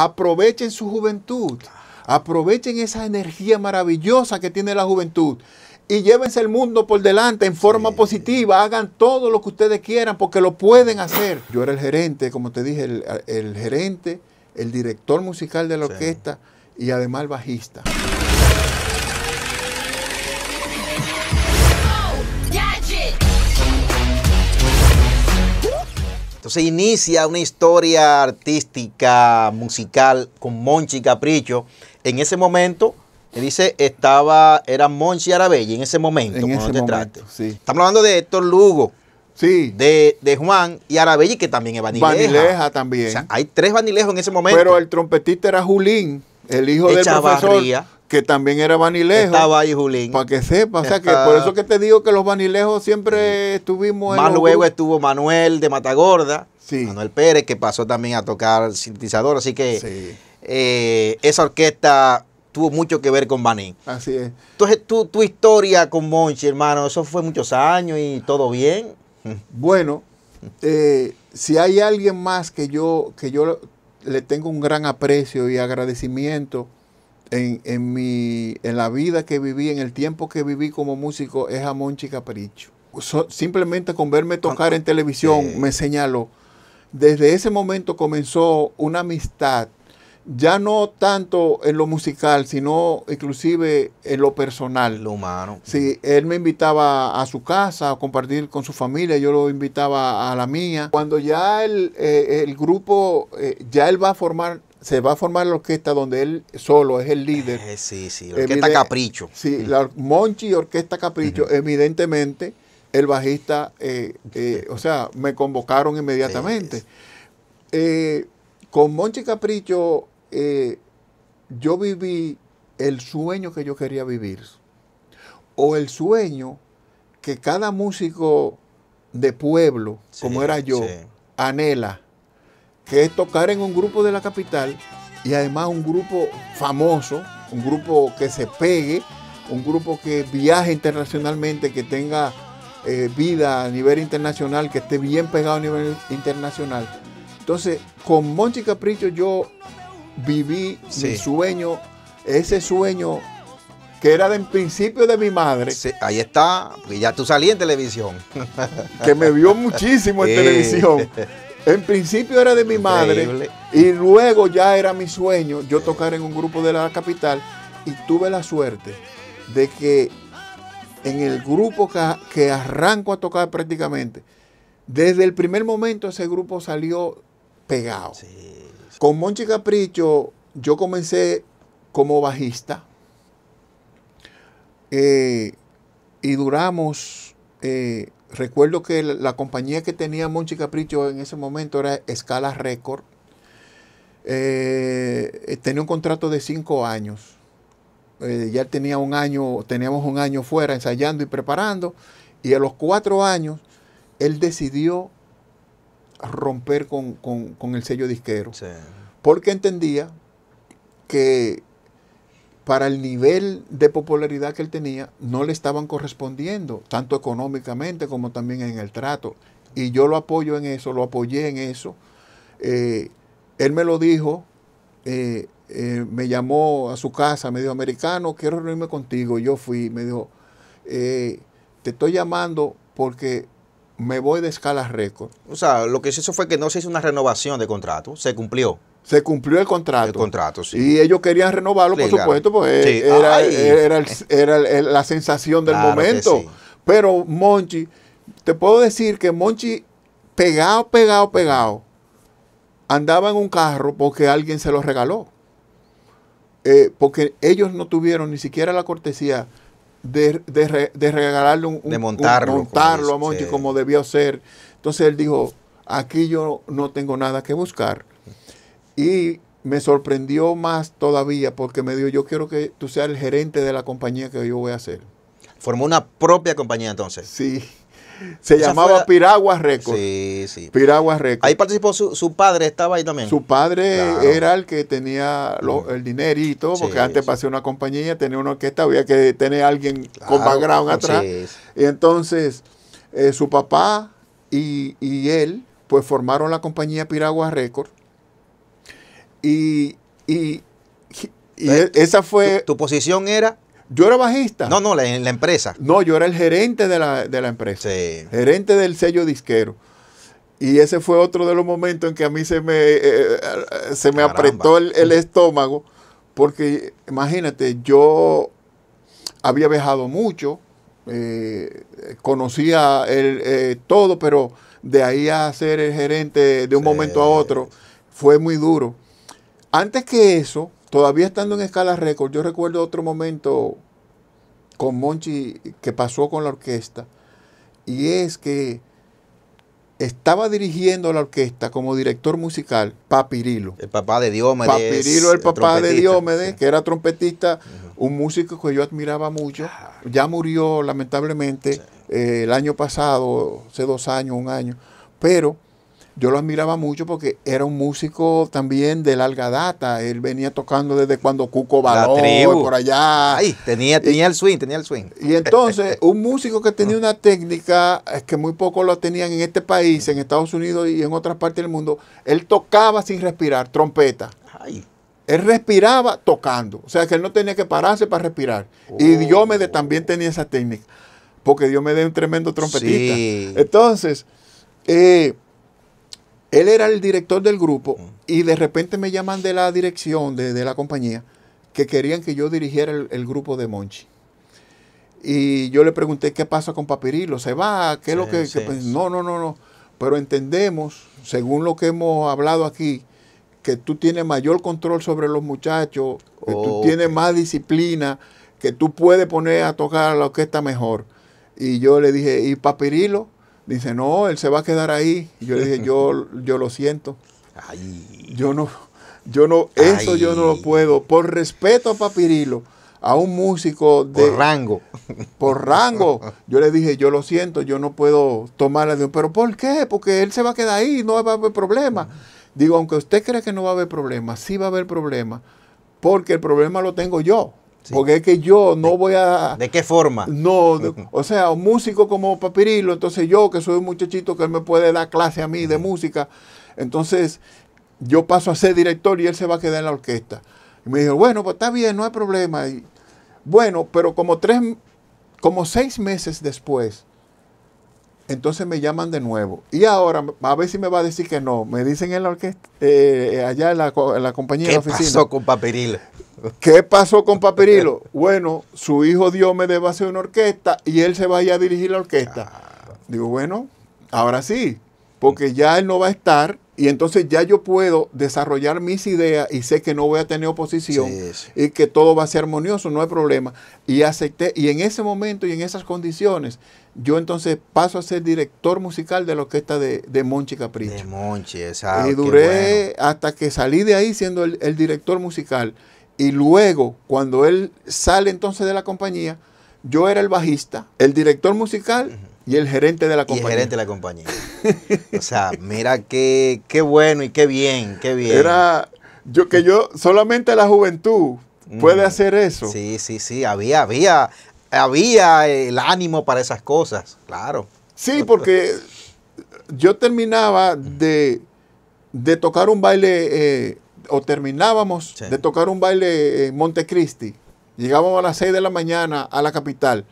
Aprovechen su juventud. Aprovechen esa energía maravillosa que tiene la juventud. Y llévense el mundo por delante en forma positiva. Hagan todo lo que ustedes quieran porque lo pueden hacer. Yo era el gerente, como te dije, el, gerente, el director musical de la orquesta y además bajista. se inicia una historia artística, musical con Monchi Capricho. En ese momento, me dice, estaba, era Monchi Arabella en ese momento, en ese momento Estamos hablando de Héctor Lugo. Sí. De, Juan y arabella que también es Vanileja. Vanileja también. O sea, hay tres Vanilejos en ese momento. Pero el trompetista era Julín, el hijo de del profesor que también era banilejo Estaba ahí Julín. Para que sepa, o sea que por eso que te digo que los vanilejos siempre estuvimos en Más luego estuvo Manuel de Matagorda, sí. Manuel Pérez, que pasó también a tocar sintetizador, así que eh, esa orquesta tuvo mucho que ver con Baní. Así es. Entonces, tu, historia con Monchi, hermano, eso fue muchos años y todo bien. Bueno, eh, si hay alguien más que yo, que yo le tengo un gran aprecio y agradecimiento, en, en, mi, en la vida que viví, en el tiempo que viví como músico, es a Monchi Capricho simplemente con verme tocar en televisión me señaló. Desde ese momento comenzó una amistad, ya no tanto en lo musical, sino inclusive en lo personal. Lo humano. Sí, él me invitaba a su casa a compartir con su familia, yo lo invitaba a la mía. Cuando ya el, eh, grupo, eh, ya él va a formar se va a formar la orquesta donde él solo es el líder. Eh, sí, sí, eh, mm. Orquesta Capricho. Sí, la Monchi Orquesta Capricho, evidentemente el bajista, eh, o sea, me convocaron inmediatamente. con Monchi Capricho yo viví el sueño que yo quería vivir, o el sueño que cada músico de pueblo, como era yo, anhela que es tocar en un grupo de la capital y además un grupo famoso, un grupo que se pegue, un grupo que viaje internacionalmente, que tenga eh, vida a nivel internacional, que esté bien pegado a nivel internacional. Entonces, con Monchi Capricho yo viví mi sueño, ese sueño que era del principio de mi madre. ahí está, y ya tú salí en televisión. que me vio muchísimo en televisión. En principio era de mi madre y luego ya era mi sueño yo tocar en un grupo de la capital y tuve la suerte de que en el grupo que, arranco a tocar prácticamente, desde el primer momento ese grupo salió pegado. Con Monchi Capricho yo comencé como bajista eh, y duramos eh, recuerdo que la compañía que tenía Monchi Capricho en ese momento era Escala Record. Eh, tenía un contrato de cinco años. Eh, ya tenía un año, teníamos un año fuera ensayando y preparando. Y a los cuatro años, él decidió romper con, el sello disquero. Porque entendía que para el nivel de popularidad que él tenía, no le estaban correspondiendo, tanto económicamente como también en el trato. Y yo lo apoyo en eso, lo apoyé en eso. Eh, él me lo dijo, eh, eh, me llamó a su casa, me dijo, americano, quiero reunirme contigo. yo fui, me dijo, te estoy llamando porque me voy de escala récord. O sea, lo que se hizo fue que no se hizo una renovación de contrato, se cumplió. Se cumplió el contrato. El contrato, sí. Y ellos querían renovarlo, por supuesto, porque era, la sensación del momento. Pero Monchi, te puedo decir que Monchi, pegado, pegado, pegado, andaba en un carro porque alguien se lo regaló. Eh, porque ellos no tuvieron ni siquiera la cortesía de, de, de regalarle un, montarlo, a Monchi como debió ser. Entonces él dijo, aquí yo no tengo nada que buscar. Y me sorprendió más todavía porque me dijo, yo quiero que tú seas el gerente de la compañía que yo voy a hacer. ¿Formó una propia compañía entonces? Sí. Se llamaba Piraguas Piragua Records. Sí, sí. Piragua Records. Ahí participó su, su, padre, estaba ahí también. Su padre era el que tenía mm. el dinerito, porque antes pasé una compañía, tenía una orquesta, había que tener a alguien con background atrás. Y entonces, eh, su papá y, él, pues formaron la compañía Piragua Records. Y, y, esa fue... tu, posición era yo era bajista. No, no, la, en la empresa. No, yo era el gerente de la, empresa. Gerente del sello disquero. Y ese fue otro de los momentos en que a mí se me, eh, eh, se me apretó el, estómago, porque imagínate, yo había viajado mucho, eh, conocía el, todo, pero de ahí a ser el gerente de un momento a otro fue muy duro. Antes que eso, Todavía estando en escala récord, yo recuerdo otro momento con Monchi que pasó con la orquesta, y es que estaba dirigiendo la orquesta como director musical Papirilo. El papá de Diomedes, Papirilo, el papá de Diomedes, que era trompetista, un músico que yo admiraba mucho. Ya murió, lamentablemente, eh, el año pasado, hace dos años, un año. Pero yo lo admiraba mucho porque era un músico también de larga data. Él venía tocando desde cuando Cuco Balón, por allá. tenía, tenía el swing, tenía el swing. Y entonces, un músico que tenía una técnica que muy pocos lo tenían en este país, en Estados Unidos y en otras partes del mundo, él tocaba sin respirar, trompeta. Él respiraba tocando, o sea que él no tenía que pararse para respirar. Y Diomedes oh. también tenía esa técnica, porque me es un tremendo trompetista. Entonces, eh, él era el director del grupo mm. y de repente me llaman de la dirección de, la compañía que querían que yo dirigiera el, grupo de Monchi. Y yo le pregunté qué pasa con Papirilo, se va, qué es lo que, no, no, no, no. Pero entendemos, según lo que hemos hablado aquí, que tú tienes mayor control sobre los muchachos, que tú tienes más disciplina, que tú puedes poner a tocar la orquesta mejor. Y yo le dije, ¿y Papirilo? Dice, no, él se va a quedar ahí. Y yo le dije, yo, yo lo siento. Ay. Yo no, yo no, eso yo no lo puedo. Por respeto a Papirilo, a un músico de... Por rango. Por rango. Yo le dije, yo lo siento, yo no puedo tomarle de... Pero ¿por qué? Porque él se va a quedar ahí, no va a haber problema. Digo, aunque usted cree que no va a haber problema, sí va a haber problema, porque el problema lo tengo yo. Porque es que yo no voy a... ¿De qué forma? No, o sea, un músico como Papirilo, entonces yo que soy un muchachito que él me puede dar clase a mí de música, entonces yo paso a ser director y él se va a quedar en la orquesta. Y me dijo, bueno, pues está bien, no hay problema. Y, bueno, pero como tres, como seis meses después, entonces me llaman de nuevo. Y ahora, a ver si me va a decir que no. Me dicen en la orquesta, eh, allá en la, compañía, ¿Qué oficina. pasó con Papirilo? ¿Qué pasó con Papirilo? bueno, su hijo Dios me debe hacer una orquesta y él se va a dirigir la orquesta. Ah. Digo, bueno, ahora sí, porque ya él no va a estar y entonces ya yo puedo desarrollar mis ideas y sé que no voy a tener oposición y que todo va a ser armonioso, no hay problema. Y acepté, y en ese momento y en esas condiciones, yo entonces paso a ser director musical de la orquesta de, de Monchi Capricho. De Monchi, exacto. Y duré hasta que salí de ahí siendo el, director musical. Y luego, cuando él sale entonces de la compañía, yo era el bajista, el director musical y el gerente de la compañía. el gerente de la compañía. o sea, mira qué, qué bueno y qué bien, qué bien. Era yo que yo, solamente la juventud puede hacer eso. Sí, sí, sí, había, había, había el ánimo para esas cosas, claro. Sí, porque yo terminaba de, tocar un baile, eh, o terminábamos de tocar un baile en Montecristi. Llegábamos a las 6 de la mañana a la capital.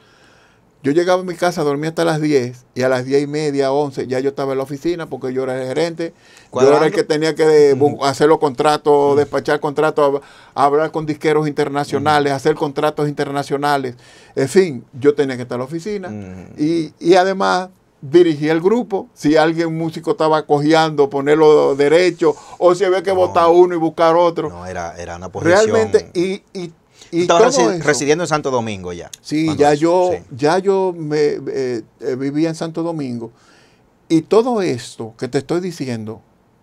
Yo llegaba a mi casa, dormía hasta las 10 y a las 10 y media, 11, ya yo estaba en la oficina porque yo era el gerente. Yo era el que tenía que hacer los contratos, despachar contratos, hablar con disqueros internacionales, hacer contratos internacionales. En fin, yo tenía que estar en la oficina y, además dirigía el grupo. Si alguien músico estaba cojeando, ponerlo derecho, o si había que votar uno y buscar otro. No, era, era una posición. Realmente, y, y ¿Y Estaba residiendo en Santo Domingo ya. Sí, ya yo, ya yo me, eh, eh, vivía en Santo Domingo. Y todo esto que te estoy diciendo,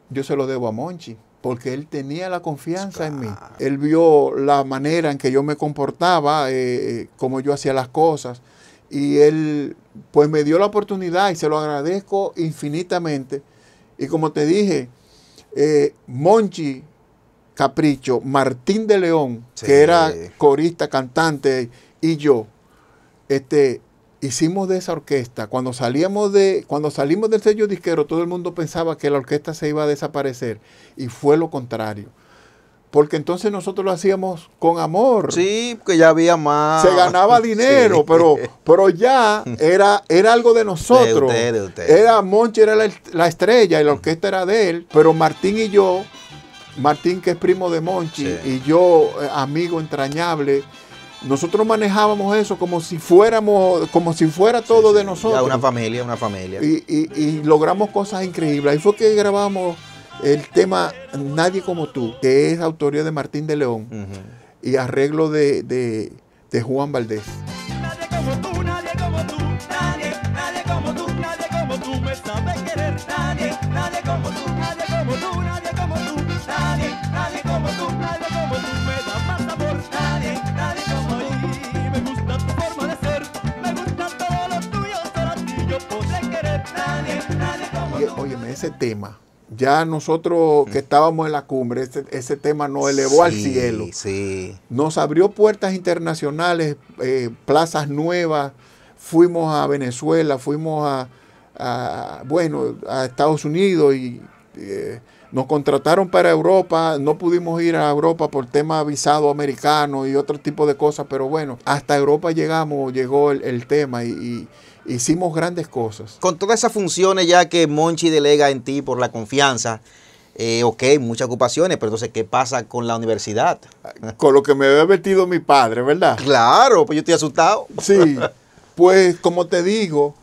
yo se lo debo a Monchi, porque él tenía la confianza en mí. Él vio la manera en que yo me comportaba, eh, cómo yo hacía las cosas. Y él, pues me dio la oportunidad y se lo agradezco infinitamente. Y como te dije, Monchi Capricho, Martín de León, que era corista, cantante, y yo, este, hicimos de esa orquesta. Cuando salíamos de, cuando salimos del sello disquero, todo el mundo pensaba que la orquesta se iba a desaparecer. Y fue lo contrario. Porque entonces nosotros lo hacíamos con amor. Sí, porque ya había más. Se ganaba dinero, pero, pero ya era, era algo de nosotros. De Era Monchi, era la, la estrella y la orquesta era de él. Pero Martín y yo Martín, que es primo de Monchi, y yo, eh, amigo entrañable, nosotros manejábamos eso como si fuéramos, como si fuera todo de nosotros. una familia, una familia. Y, logramos cosas increíbles. Ahí fue que grabamos el tema Nadie como tú, que es autoría de Martín de León y arreglo de, de Juan Valdés. Nadie como tú, nadie tema. Ya nosotros que estábamos en la cumbre, ese, tema nos elevó al cielo. Sí. Nos abrió puertas internacionales, eh, plazas nuevas. Fuimos a Venezuela, fuimos a, bueno, a Estados Unidos y eh, nos contrataron para Europa, no pudimos ir a Europa por tema visado americano y otro tipo de cosas, pero bueno, hasta Europa llegamos, llegó el, tema y, hicimos grandes cosas. Con todas esas funciones ya que Monchi delega en ti por la confianza, eh, ok, muchas ocupaciones, pero entonces, ¿qué pasa con la universidad? Con lo que me había vertido mi padre, ¿verdad? Claro, pues yo estoy asustado. Sí, pues como te digo,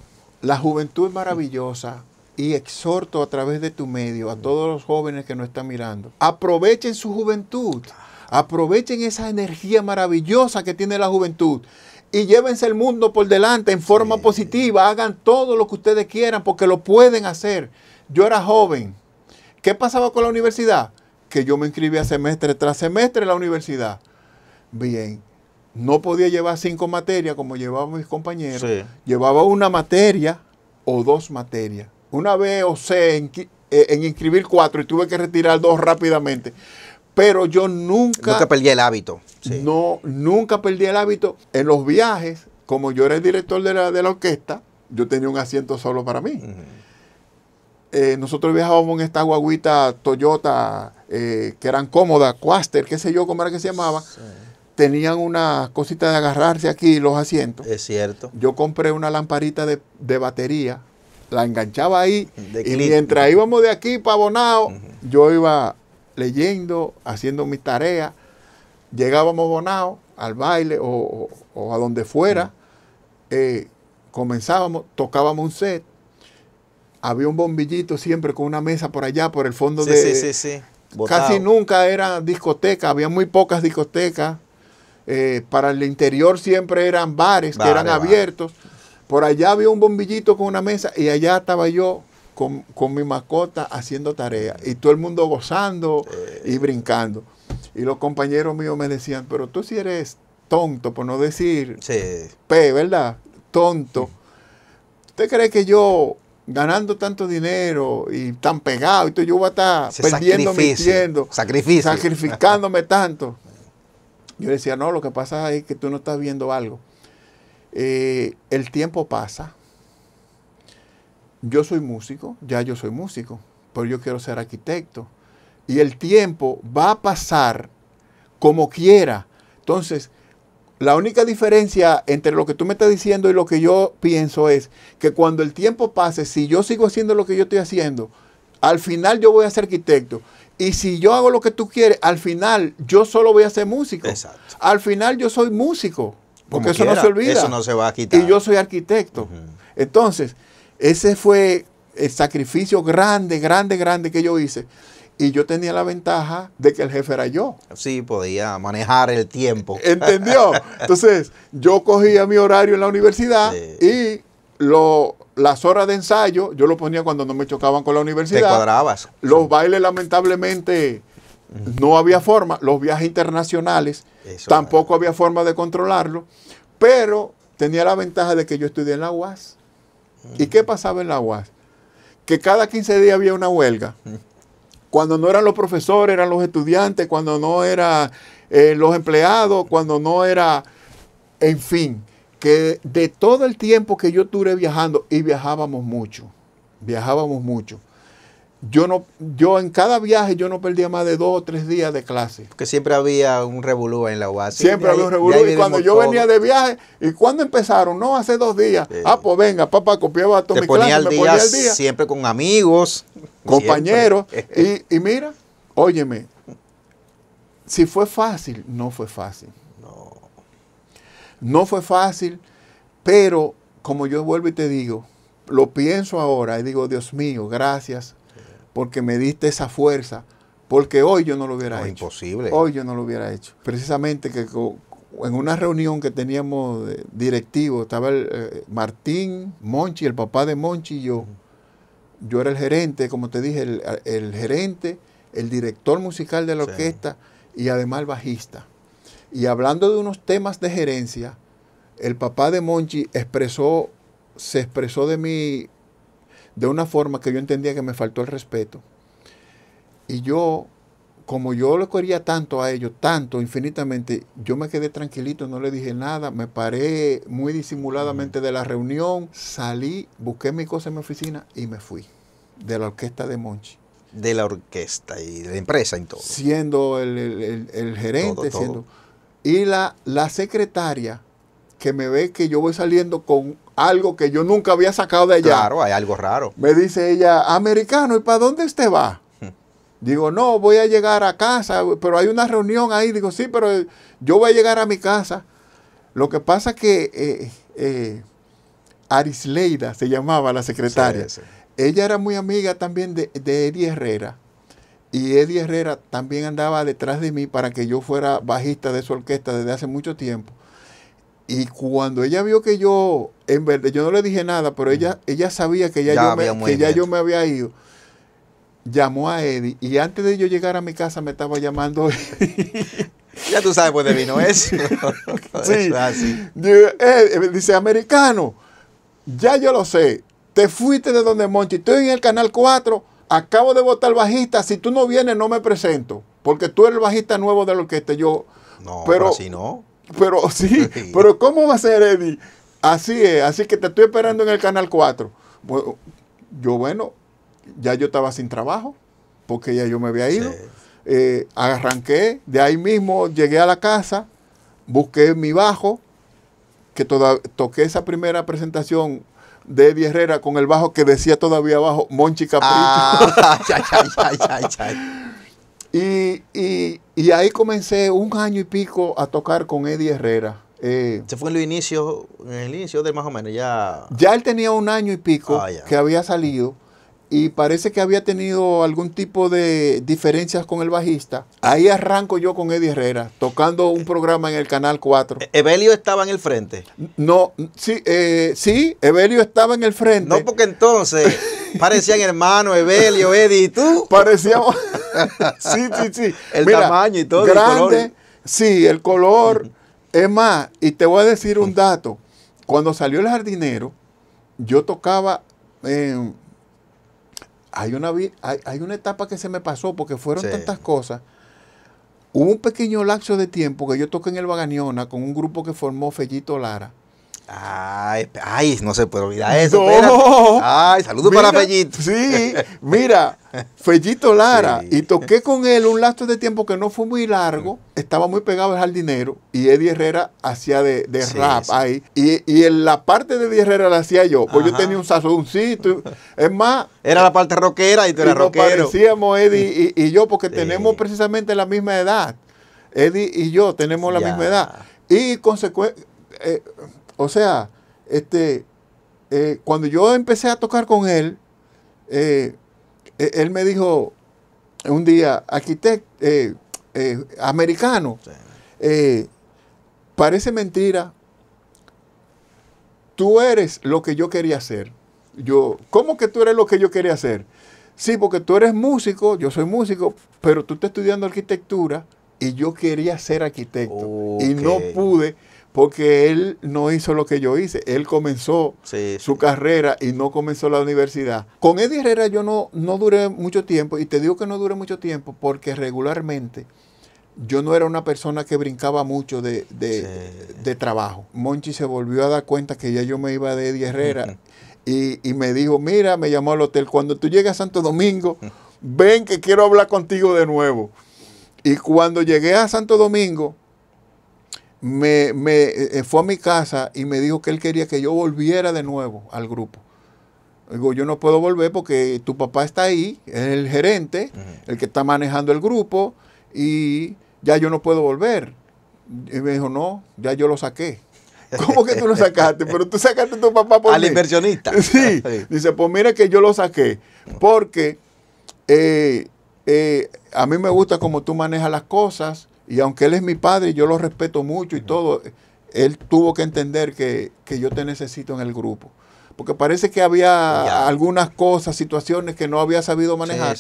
la juventud es maravillosa y exhorto a través de tu medio a todos los jóvenes que nos están mirando, aprovechen su juventud, aprovechen esa energía maravillosa que tiene la juventud y llévense el mundo por delante en forma positiva. Hagan todo lo que ustedes quieran porque lo pueden hacer. Yo era joven. ¿Qué pasaba con la universidad? Que yo me inscribía semestre tras semestre en la universidad. Bien, no podía llevar cinco materias como llevaban mis compañeros. Llevaba una materia o dos materias. Una vez o en, eh, en inscribir cuatro y tuve que retirar dos rápidamente. Pero yo nunca... Nunca perdí el hábito. No, nunca perdí el hábito. En los viajes, como yo era el director de la, orquesta, yo tenía un asiento solo para mí. Eh, nosotros viajábamos en esta guaguita Toyota, eh, que eran cómodas, Quaster, qué sé yo, cómo era que se llamaba. Tenían una cosita de agarrarse aquí los asientos. Es cierto. Yo compré una lamparita de, batería, la enganchaba ahí, y mientras íbamos de aquí para yo iba leyendo, haciendo mis tareas. Llegábamos bonados al baile o, a donde fuera. Mm. Eh, comenzábamos, tocábamos un set. Había un bombillito siempre con una mesa por allá, por el fondo de... Sí, Casi nunca era discoteca, había muy pocas discotecas. Eh, para el interior siempre eran bares que eran abiertos. Por allá había un bombillito con una mesa y allá estaba yo con, mi mascota haciendo tareas y todo el mundo gozando y brincando. Y los compañeros míos me decían, pero tú si eres tonto, por no decir sí. P, ¿verdad? Tonto. ¿Usted cree que yo, ganando tanto dinero y tan pegado, y yo voy a estar perdiendo sacrificándome tanto? Yo decía, no, lo que pasa es que tú no estás viendo algo. Eh, el tiempo pasa yo soy músico, ya yo soy músico, pero yo quiero ser arquitecto. Y el tiempo va a pasar como quiera. Entonces, la única diferencia entre lo que tú me estás diciendo y lo que yo pienso es que cuando el tiempo pase, si yo sigo haciendo lo que yo estoy haciendo, al final yo voy a ser arquitecto. Y si yo hago lo que tú quieres, al final yo solo voy a ser músico. Exacto. Al final yo soy músico. Porque eso no se olvida. Eso no se va a quitar. Y yo soy arquitecto. Entonces, ese fue el sacrificio grande, grande, grande que yo hice. Y yo tenía la ventaja de que el jefe era yo. Sí, podía manejar el tiempo. ¿Entendió? Entonces, yo cogía mi horario en la universidad y las horas de ensayo yo lo ponía cuando no me chocaban con la universidad. Te cuadrabas. Los bailes, lamentablemente, no había forma. Los viajes internacionales tampoco había forma de controlarlo. Pero tenía la ventaja de que yo estudié en la UAS. ¿Y qué pasaba en la UAS? Que cada 15 días había una huelga. Cuando no eran los profesores, eran los estudiantes, cuando no eran eh, los empleados, cuando no era, en fin, que de todo el tiempo que yo duré viajando, y viajábamos mucho, viajábamos mucho, yo no, yo en cada viaje yo no perdía más de dos o tres días de clase. Porque siempre había un revolú en la UAS. Siempre había un revolú. Y cuando yo venía de viaje, ¿y cuando empezaron? No, hace dos días. Ah, pues venga, papá, copiaba todo mi al me día, ponía al día. Siempre con amigos. Compañeros. Y, y, mira, óyeme, si fue fácil, no fue fácil. No. No fue fácil, pero como yo vuelvo y te digo, lo pienso ahora y digo, Dios mío, gracias porque me diste esa fuerza, porque hoy yo no lo hubiera hecho. Imposible. Hoy yo no lo hubiera hecho. Precisamente que en una reunión que teníamos de directivo, estaba eh, Martín, Monchi, el papá de Monchi y yo. Yo era el gerente, como te dije, el, gerente, el director musical de la orquesta y además el bajista. Y hablando de unos temas de gerencia, el papá de Monchi expresó, se expresó de mi de una forma que yo entendía que me faltó el respeto. Y yo, como yo lo quería tanto a ellos, tanto, infinitamente, yo me quedé tranquilito, no le dije nada, me paré muy disimuladamente de la reunión, salí, busqué mi cosa en mi oficina y me fui de la orquesta de Monchi de la orquesta y de la empresa y todo. Siendo el, el, gerente, siendo. Y la, la secretaria que me ve que yo voy saliendo con algo que yo nunca había sacado de allá. Claro, hay algo raro. Me dice ella, americano, ¿y para dónde usted va? Hmm. Digo, no, voy a llegar a casa, pero hay una reunión ahí. Digo, sí, pero eh, yo voy a llegar a mi casa. Lo que pasa que eh, eh, Arisleida se llamaba la secretaria. Ella era muy amiga también de, de Eddie Herrera. Y Eddie Herrera también andaba detrás de mí para que yo fuera bajista de su orquesta desde hace mucho tiempo. Y cuando ella vio que yo, en verdad, yo no le dije nada, pero ella, ella sabía que ya, yo, me, había ido llamó a Eddie y antes de yo llegar a mi casa me estaba llamando. ya tú sabes por pues, vino eso. Eh, eh, dice, americano, ya yo lo sé, te fuiste de donde Monchi, estoy en el canal 4, acabo de votar bajista, si tú no vienes no me presento, porque tú eres el bajista nuevo de la orquesta. Yo, no, pero, no. Pero sí, pero ¿cómo va a ser, Eddie? Así es, así que te estoy esperando en el Canal 4. Bueno, yo, bueno, ya yo estaba sin trabajo, porque ya yo me había ido. Eh, arranqué, de ahí mismo llegué a la casa, busqué mi bajo, que toda, toqué esa primera presentación de Eddie Herrera con el bajo que decía todavía abajo, Monchi Capricho. Ah, Y, ahí comencé un año y pico a tocar con Eddie Herrera. Eh, ¿Se fue en, los en el inicio de más o menos? Ya, ya él tenía un año y pico ah, que había salido y parece que había tenido algún tipo de diferencias con el bajista. Ahí arranco yo con Eddie Herrera, tocando un programa en el Canal 4. E-, ¿Evelio estaba en el frente? No, sí, eh, sí, Evelio estaba en el frente. No, porque entonces parecían hermanos, Evelio, Eddie y tú. Parecíamos. sí, sí, sí. El tamaño y todo. Grande, sí, el color. Es más, y te voy a decir un dato. Cuando salió el jardinero, yo tocaba hay una, hay, hay una etapa que se me pasó porque fueron tantas cosas. Hubo un pequeño lapso de tiempo que yo toqué en el Baganiona con un grupo que formó Fellito Lara. Ay, ay, no se puede olvidar eso. No. Ay, saludos para Fellito. Sí, mira, Fellito Lara. Y toqué con él un lastro de tiempo que no fue muy largo. Estaba muy pegado al dinero Y Eddie Herrera hacía de, rap ahí. Y, en la parte de Eddie Herrera la hacía yo. Pues yo tenía un sazoncito. Es más. Era la parte rockera y tú eras y Nos parecíamos Eddie y, yo porque tenemos precisamente la misma edad. Eddie y yo tenemos la misma edad. Y consecuencia eh, o sea, este, eh, cuando yo empecé a tocar con él, eh, e, él me dijo un día, arquitecto, eh, americano, parece mentira, tú eres lo que yo quería hacer. Yo, ¿cómo que tú eres lo que yo quería hacer? Sí, porque tú eres músico, yo soy músico, pero tú estás estudiando arquitectura y yo quería ser arquitecto y no pude porque él no hizo lo que yo hice. Él comenzó su carrera y no comenzó la universidad. Con Eddie Herrera yo no, no duré mucho tiempo, y te digo que no duré mucho tiempo porque regularmente yo no era una persona que brincaba mucho de, trabajo. Monchi se volvió a dar cuenta que ya yo me iba de Eddie Herrera y, y, me dijo, mira, me llamó al hotel, cuando tú llegues a Santo Domingo, ven que quiero hablar contigo de nuevo. Y cuando llegué a Santo Domingo, me, me, eh, fue a mi casa y me dijo que él quería que yo volviera de nuevo al grupo. Digo, yo no puedo volver porque tu papá está ahí, es el gerente, el que está manejando el grupo, y ya yo no puedo volver. Y me dijo, no, ya yo lo saqué. ¿Cómo que tú lo sacaste? Pero tú sacaste a tu papá por Al inversionista. Ah, sí. Dice, pues mira que yo lo saqué. Porque eh, eh, a mí me gusta cómo tú manejas las cosas. Y aunque él es mi padre, yo lo respeto mucho y todo, él tuvo que entender que, yo te necesito en el grupo. Porque parece que había algunas cosas, situaciones que no había sabido manejar.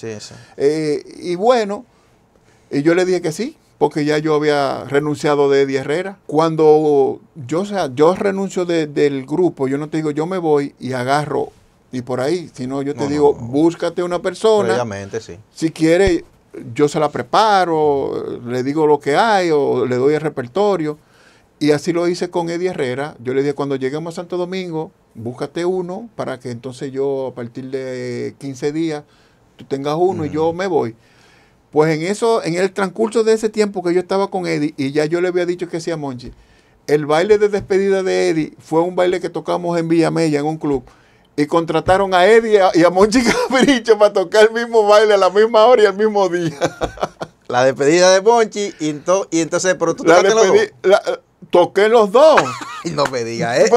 Eh, y bueno, y yo le dije que sí, porque ya yo había renunciado de Eddie Herrera. Cuando yo, sea, yo renuncio del grupo, yo no te digo, yo me voy y agarro y por ahí, sino yo te digo, búscate una persona. Obviamente, sí. Si quieres yo se la preparo, le digo lo que hay o le doy el repertorio. Y así lo hice con Eddie Herrera. Yo le dije, cuando lleguemos a Santo Domingo, búscate uno para que entonces yo a partir de 15 días tú tengas uno y yo me voy. Pues en eso, en el transcurso de ese tiempo que yo estaba con Eddie y ya yo le había dicho que hacía Monchi, el baile de despedida de Eddie fue un baile que tocamos en Villamella, en un club y contrataron a Eddie y a, Monchi Capricho para tocar el mismo baile a la misma hora y al mismo día. La despedida de Monchi y, entonces, pero tú los dos. toqué los dos. y no me digas, ¿eh?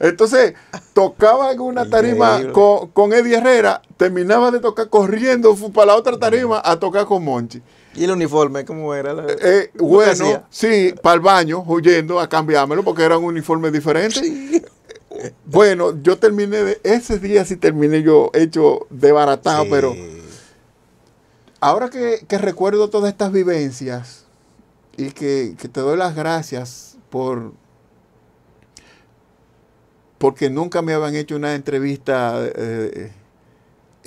entonces, tocaba en una tarima con, con Eddie Herrera, terminaba de tocar corriendo para la otra tarima a tocar con Monchi. ¿Y el uniforme cómo era? Eh, eh, bueno, sí, para el baño, huyendo a cambiármelo porque era un uniforme diferente. Bueno, yo terminé, de, ese día sí terminé yo hecho de baratado, pero ahora que, recuerdo todas estas vivencias y que, te doy las gracias por porque nunca me habían hecho una entrevista eh, eh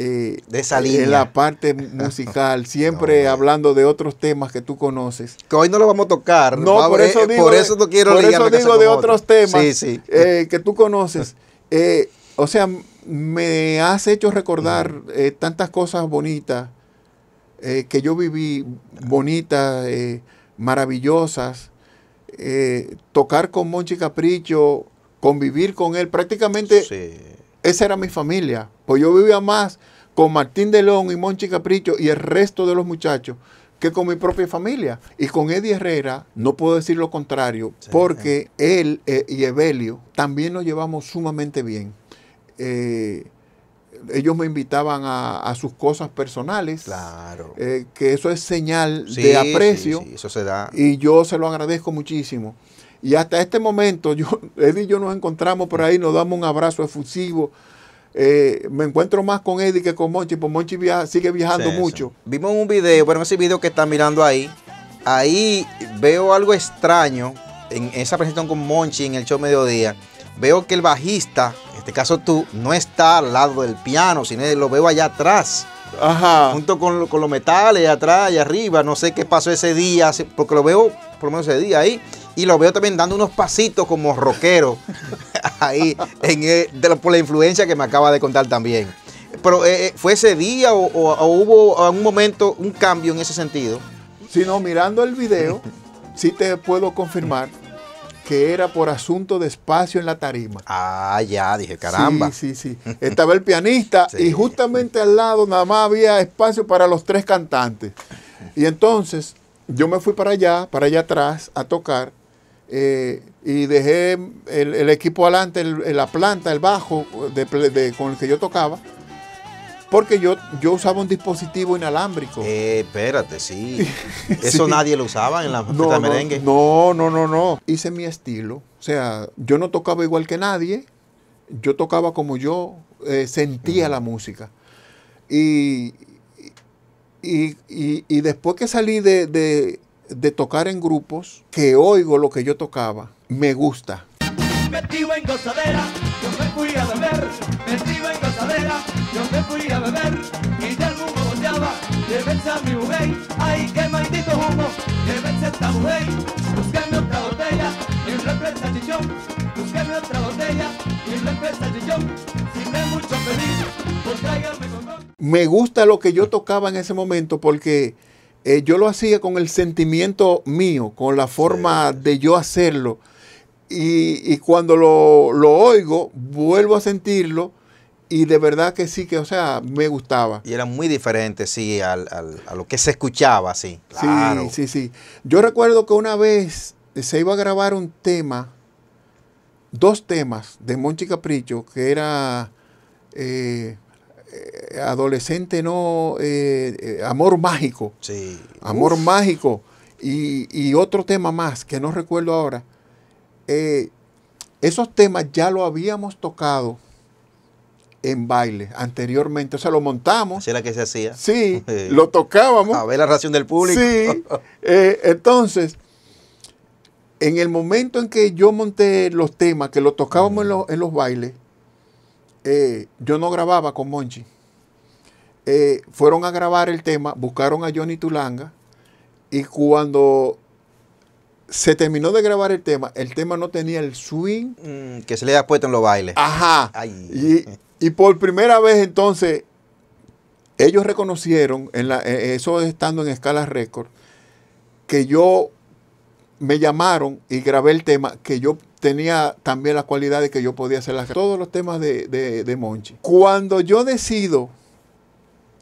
eh, de esa línea. En la parte musical, siempre hablando de otros temas que tú conoces. Que hoy no lo vamos a tocar. No, por, eso eh, digo, por no quiero digo de otros temas eh, que tú conoces. o sea, me has hecho recordar tantas cosas bonitas que yo viví, bonitas, maravillosas. tocar con Monchi Capricho, convivir con él, prácticamente... Sí esa era mi familia. Pues yo vivía más con Martín de y Monchi Capricho y el resto de los muchachos que con mi propia familia. Y con Eddie Herrera no puedo decir lo contrario, porque él eh, y Evelio también nos llevamos sumamente bien. Eh, ellos me invitaban a, sus cosas personales. Claro. Eh, que eso es señal de aprecio. eso se da. Y yo se lo agradezco muchísimo. Y hasta este momento, Eddie y yo nos encontramos por ahí, nos damos un abrazo efusivo. Eh, me encuentro más con Eddie que con Monchi, porque Monchi sigue viajando mucho. Vimos un video, bueno, ese video que está mirando ahí, ahí veo algo extraño en esa presentación con Monchi en el show Mediodía. Veo que el bajista, en este caso tú, no está al lado del piano, sino lo veo allá atrás. Junto con, con los metales, atrás y arriba. No sé qué pasó ese día, porque lo veo por lo menos ese día ahí y lo veo también dando unos pasitos como rockero ahí eh, por la influencia que me acaba de contar también. Pero eh, eh, ¿fue ese día o, hubo en hubo algún momento un cambio en ese sentido? Si no, mirando el video, sí te puedo confirmar que era por asunto de espacio en la tarima. Ah, ya, dije, caramba. Sí, sí, sí. Estaba el pianista y justamente al lado nada más había espacio para los tres cantantes. Y entonces yo me fui para allá, para allá atrás, a tocar. Eh, y dejé el, equipo adelante, la planta, el bajo con el que yo tocaba. Porque yo, yo usaba un dispositivo inalámbrico. Eh, espérate, sí. Eso nadie lo usaba en la merengue. No, no, no, no. Hice mi estilo. O sea, yo no tocaba igual que nadie. Yo tocaba como yo eh, sentía la música. Y, después que salí de, de tocar en grupos que oigo lo que yo tocaba, me gusta. Metido en gozadera, yo me fui a beber, metido en gozadera, yo me fui a beber, y del humo boteaba, llévense a mi mujer, ay qué maldito humo, llévense a esta mujer, búsquenme otra botella, y un refresco salchichón, búsquenme otra botella, y un refresco salchichón, si me mucho feliz, pues tráiganme con Me gusta lo que yo tocaba en ese momento porque eh, yo lo hacía con el sentimiento mío, con la forma de yo hacerlo. Y, cuando lo, oigo, vuelvo a sentirlo. Y de verdad que sí, que, o sea, me gustaba. Y era muy diferente, sí, al, a lo que se escuchaba, sí. Sí, sí, sí. Yo recuerdo que una vez se iba a grabar un tema, dos temas de Monchi Capricho, que era eh, eh, adolescente, no, eh, eh, amor mágico. Amor mágico. Y, otro tema más que no recuerdo ahora. esos temas ya lo habíamos tocado en baile anteriormente. O sea, lo montamos. ¿Era que se hacía? Sí, lo tocábamos. A ver la ración del público. entonces, en el momento en que yo monté los temas, que lo tocábamos en, los bailes, eh, yo no grababa con Monchi. Eh, fueron a grabar el tema, buscaron a Johnny Tulanga y cuando se terminó de grabar el tema, el tema no tenía el swing. Mm, que se le da puesto en los bailes. Ajá. Y, por primera vez entonces, ellos reconocieron, en la, eh, eso estando en escala récord, que yo me llamaron y grabé el tema, que yo tenía también la cualidad de que yo podía hacer todos los temas de, Monchi. Cuando yo decido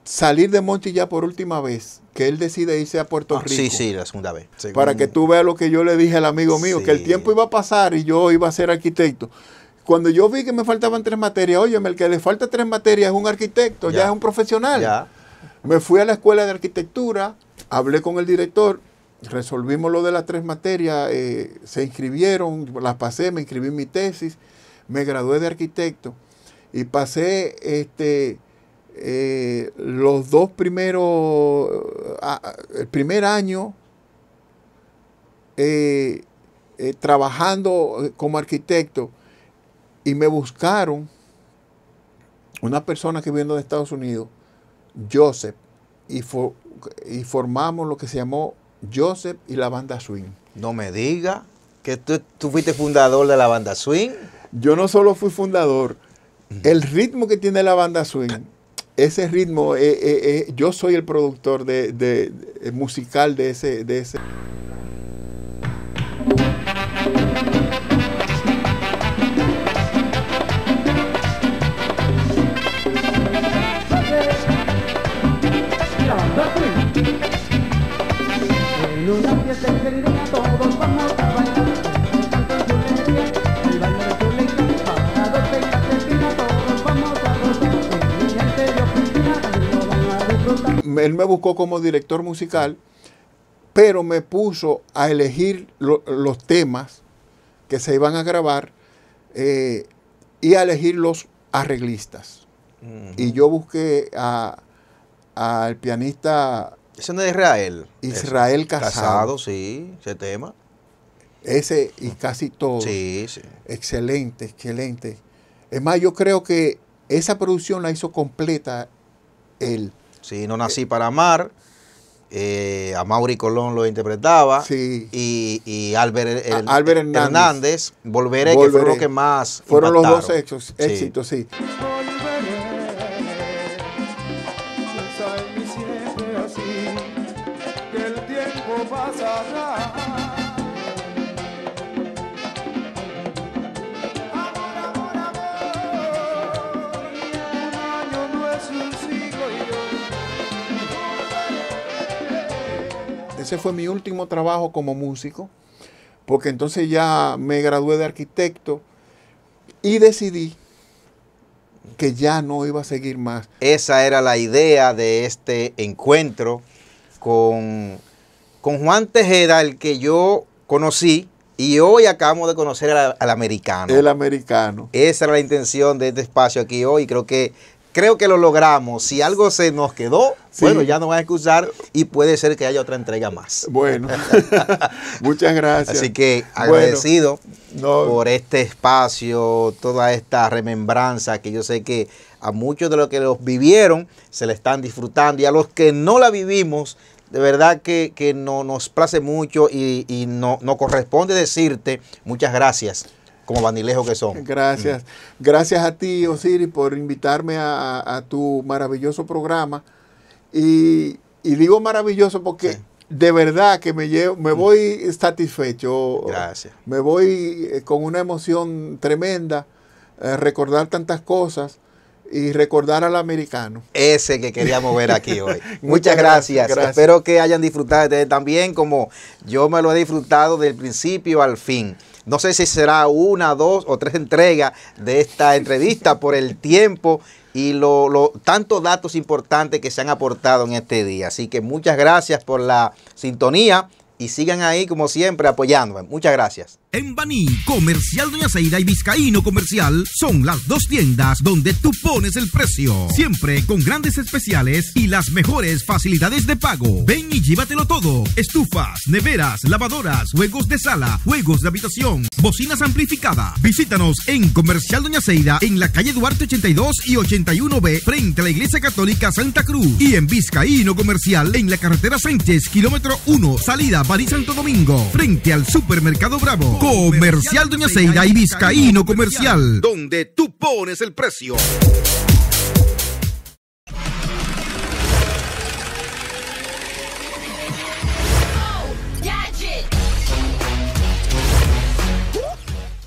salir de Monchi ya por última vez, que él decide irse a Puerto ah, Rico. Sí, sí, la segunda vez. Para que tú veas lo que yo le dije al amigo mío, que el tiempo iba a pasar y yo iba a ser arquitecto. Cuando yo vi que me faltaban tres materias, oye, el que le falta tres materias es un arquitecto, ya, es un profesional. Me fui a la escuela de arquitectura, hablé con el director, resolvimos lo de las tres materias, eh, se inscribieron, las pasé, me inscribí mi tesis, me gradué de arquitecto y pasé este, eh, los dos primeros, el primer año eh, trabajando como arquitecto y me buscaron una persona que vino de Estados Unidos, Joseph, y, y formamos lo que se llamó Joseph y la banda swing. No me diga que tú, fuiste fundador de la banda swing. Yo no solo fui fundador, el ritmo que tiene la banda swing, ese ritmo, eh, eh, eh, yo soy el productor de musical de ese, de ese. como director musical, pero me puso a elegir los temas que se iban a grabar eh, y a elegir los arreglistas. Y yo busqué al pianista... es Israel. Israel Casado. sí, ese tema. Ese y casi todo. Sí, sí. Excelente, excelente. Es más, yo creo que esa producción la hizo completa él. Sí, no nací para amar. Eh, a Mauri Colón lo interpretaba y, y Albert, Hernández, Volveré, que fue lo que más fueron los dos hechos, éxitos, sí. Ese fue mi último trabajo como músico, porque entonces ya me gradué de arquitecto y decidí que ya no iba a seguir más. Esa era la idea de este encuentro con, Juan Tejeda, el que yo conocí, y hoy acabamos de conocer al, al, americano. El americano. Esa era la intención de este espacio aquí hoy. Creo que creo que lo logramos. Si algo se nos quedó, bueno, ya nos va a excusar y puede ser que haya otra entrega más. Bueno, muchas gracias. Así que agradecido por este espacio, toda esta remembranza que yo sé que a muchos de los que los vivieron se le están disfrutando y a los que no la vivimos, de verdad que, no, nos place mucho y, y no, no corresponde decirte muchas gracias como vanilejos que son. Gracias. Gracias a ti, Osiris, por invitarme a, tu maravilloso programa. Y, digo maravilloso porque de verdad que me, llevo, me voy satisfecho. Gracias. Me voy eh, con una emoción tremenda eh, recordar tantas cosas y recordar al americano. Ese que queríamos ver aquí hoy. Muchas, gracias. Espero que hayan disfrutado ustedes también como yo me lo he disfrutado del principio al fin. No sé si será una, dos o tres entregas de esta entrevista por el tiempo y lo, tantos datos importantes que se han aportado en este día. Así que muchas gracias por la sintonía y sigan ahí como siempre apoyándome. Muchas gracias. En Baní, Comercial Doña Ceida y Vizcaíno Comercial son las dos tiendas donde tú pones el precio. Siempre con grandes especiales y las mejores facilidades de pago. Ven y llévatelo todo. Estufas, neveras, lavadoras, juegos de sala, juegos de habitación, bocinas amplificadas. Visítanos en Comercial Doña Ceida en la calle Duarte 82 y 81B frente a la Iglesia Católica Santa Cruz. Y en Vizcaíno Comercial en la carretera Sánchez, kilómetro 1, salida París Santo Domingo, frente al Supermercado Bravo. Comercial Doña Ceira y Vizcaíno Comercial, donde tú pones el precio.